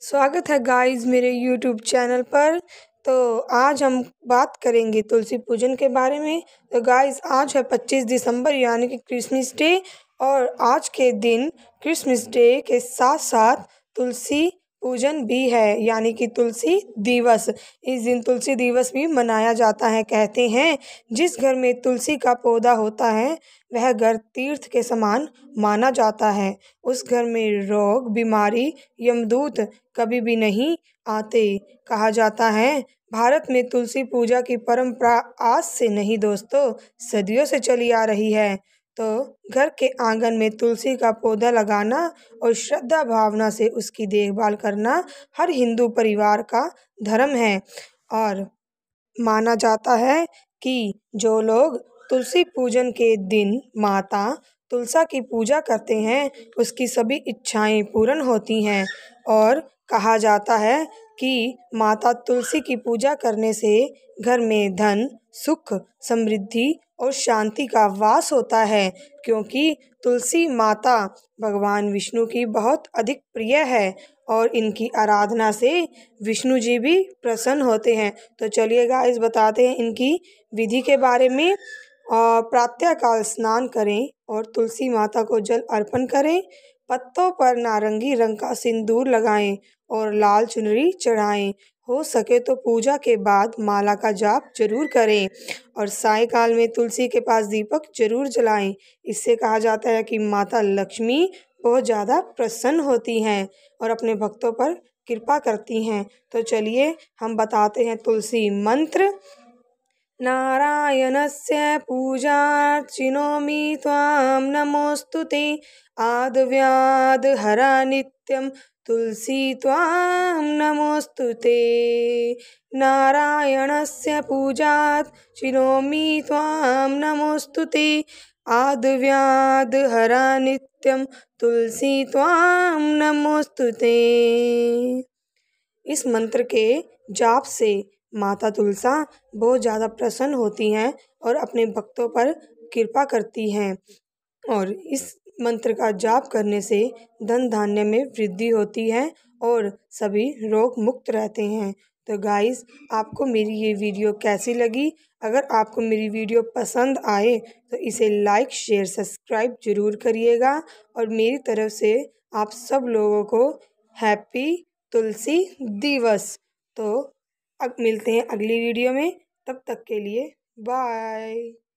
स्वागत है गाइस मेरे यूट्यूब चैनल पर तो आज हम बात करेंगे तुलसी पूजन के बारे में तो गाइस आज है 25 दिसंबर यानी कि क्रिसमस डे और आज के दिन क्रिसमस डे के साथ साथ तुलसी पूजन भी है यानी कि तुलसी दिवस इस दिन तुलसी दिवस भी मनाया जाता है कहते हैं जिस घर में तुलसी का पौधा होता है वह घर तीर्थ के समान माना जाता है उस घर में रोग बीमारी यमदूत कभी भी नहीं आते कहा जाता है भारत में तुलसी पूजा की परंपरा आज से नहीं दोस्तों सदियों से चली आ रही है तो घर के आंगन में तुलसी का पौधा लगाना और श्रद्धा भावना से उसकी देखभाल करना हर हिंदू परिवार का धर्म है और माना जाता है कि जो लोग तुलसी पूजन के दिन माता तुलसा की पूजा करते हैं उसकी सभी इच्छाएं पूर्ण होती हैं और कहा जाता है कि माता तुलसी की पूजा करने से घर में धन सुख समृद्धि और शांति का वास होता है क्योंकि तुलसी माता भगवान विष्णु की बहुत अधिक प्रिय है और इनकी आराधना से विष्णु जी भी प्रसन्न होते हैं तो चलिए गाइस बताते हैं इनकी विधि के बारे में प्रातः काल स्नान करें और तुलसी माता को जल अर्पण करें पत्तों पर नारंगी रंग का सिंदूर लगाएं और लाल चुनरी चढ़ाएं हो सके तो पूजा के बाद माला का जाप जरूर करें और सायकाल में तुलसी के पास दीपक जरूर जलाएं इससे कहा जाता है कि माता लक्ष्मी बहुत ज़्यादा प्रसन्न होती हैं और अपने भक्तों पर कृपा करती हैं तो चलिए हम बताते हैं तुलसी मंत्र नारायणस्य पूजार्चिनोमि त्वां नमोऽस्तु आद व्याद हरा नित्यम तुलसी ताम नमोस्तु ते से पूजा चिनोमि ताम नमोस्तु ते हरा नित्यम तुलसी ताम नमोस्तु ते इस मंत्र के जाप से माता तुलसा बहुत ज़्यादा प्रसन्न होती हैं और अपने भक्तों पर कृपा करती हैं और इस मंत्र का जाप करने से धन धान्य में वृद्धि होती है और सभी रोग मुक्त रहते हैं तो गाइस आपको मेरी ये वीडियो कैसी लगी अगर आपको मेरी वीडियो पसंद आए तो इसे लाइक शेयर सब्सक्राइब जरूर करिएगा और मेरी तरफ से आप सब लोगों को हैप्पी तुलसी दिवस तो अब मिलते हैं अगली वीडियो में तब तक के लिए बाय